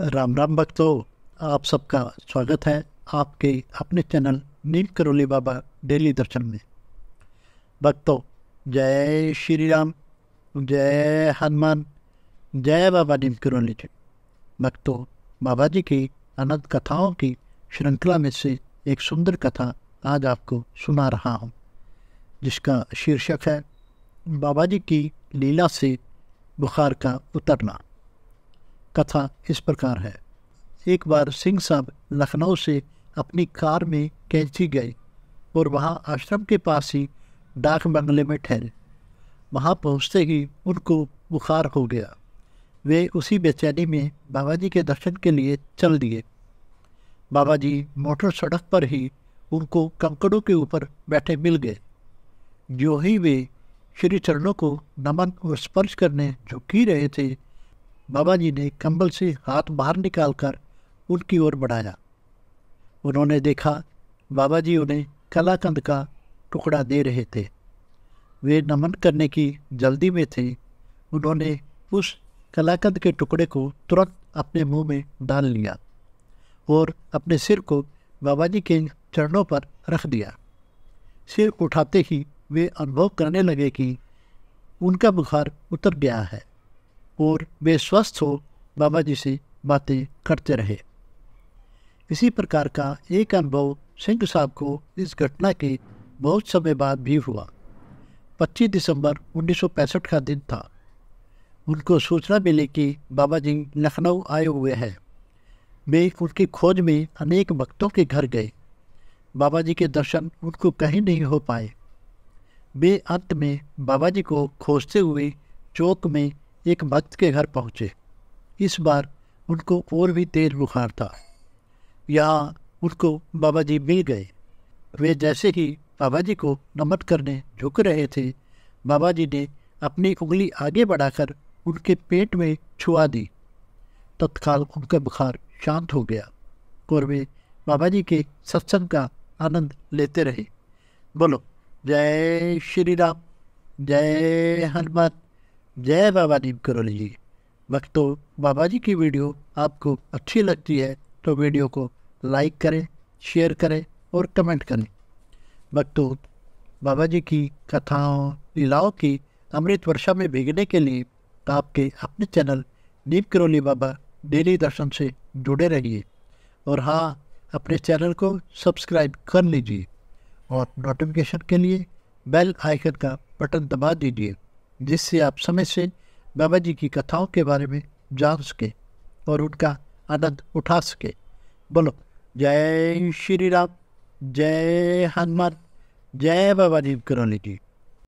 राम राम भक्तों आप सबका स्वागत है आपके अपने चैनल नील करोली बाबा डेली दर्शन में भक्तों जय श्री राम जय हनुमान जय बाबा नीम करोली जी भक्तों बाबा जी की अनंत कथाओं की श्रृंखला में से एक सुंदर कथा आज आपको सुना रहा हूँ जिसका शीर्षक है बाबा जी की लीला से बुखार का उतरना कथा इस प्रकार है एक बार सिंह साहब लखनऊ से अपनी कार में कैंची गए और वहाँ आश्रम के पास ही डाक बंगले में ठहरे वहाँ पहुँचते ही उनको बुखार हो गया वे उसी बेचैनी में बाबा जी के दर्शन के लिए चल दिए बाबा जी मोटर सड़क पर ही उनको कंकड़ों के ऊपर बैठे मिल गए जो ही वे श्री चरणों को नमन और स्पर्श करने झुकी रहे थे बाबा जी ने कंबल से हाथ बाहर निकालकर उनकी ओर बढ़ाया उन्होंने देखा बाबा जी उन्हें कलाकंद का टुकड़ा दे रहे थे वे नमन करने की जल्दी में थे उन्होंने उस कलाकंद के टुकड़े को तुरंत अपने मुंह में डाल लिया और अपने सिर को बाबा जी के चरणों पर रख दिया सिर उठाते ही वे अनुभव करने लगे कि उनका बुखार उतर गया है और वे स्वस्थ हो बाबा जी से बातें करते रहे इसी प्रकार का एक अनुभव सिंह साहब को इस घटना के बहुत समय बाद भी हुआ 25 दिसंबर 1965 का दिन था उनको सूचना मिली कि बाबा जी लखनऊ आए हुए हैं वे उनकी खोज में अनेक भक्तों के घर गए बाबा जी के दर्शन उनको कहीं नहीं हो पाए वे अंत में बाबा जी को खोजते हुए चौक में एक भक्त के घर पहुँचे इस बार उनको और भी तेज बुखार था यहाँ उनको बाबा जी मिल गए वे जैसे ही बाबा जी को नमन करने झुक रहे थे बाबा जी ने अपनी उंगली आगे बढ़ाकर उनके पेट में छुआ दी तत्काल उनका बुखार शांत हो गया और वे बाबा जी के सत्संग का आनंद लेते रहे बोलो जय श्री राम जय हनुमान जय बाबा दीप करोली जी भक्तों बाबा जी की वीडियो आपको अच्छी लगती है तो वीडियो को लाइक करें शेयर करें और कमेंट करें भक्तों बाबा जी की कथाओं लीलाओं की अमृत वर्षा में भीगने के लिए आपके अपने चैनल दीप करोली बाबा डेली दर्शन से जुड़े रहिए और हाँ अपने चैनल को सब्सक्राइब कर लीजिए और नोटिफिकेशन के लिए बेल आइकन का बटन दबा दीजिए जिससे आप समय से बाबा जी की कथाओं के बारे में जान सके और उनका आनंद उठा सके बोलो जय श्री राम जय हनुमान जय बाबा जी करौली जी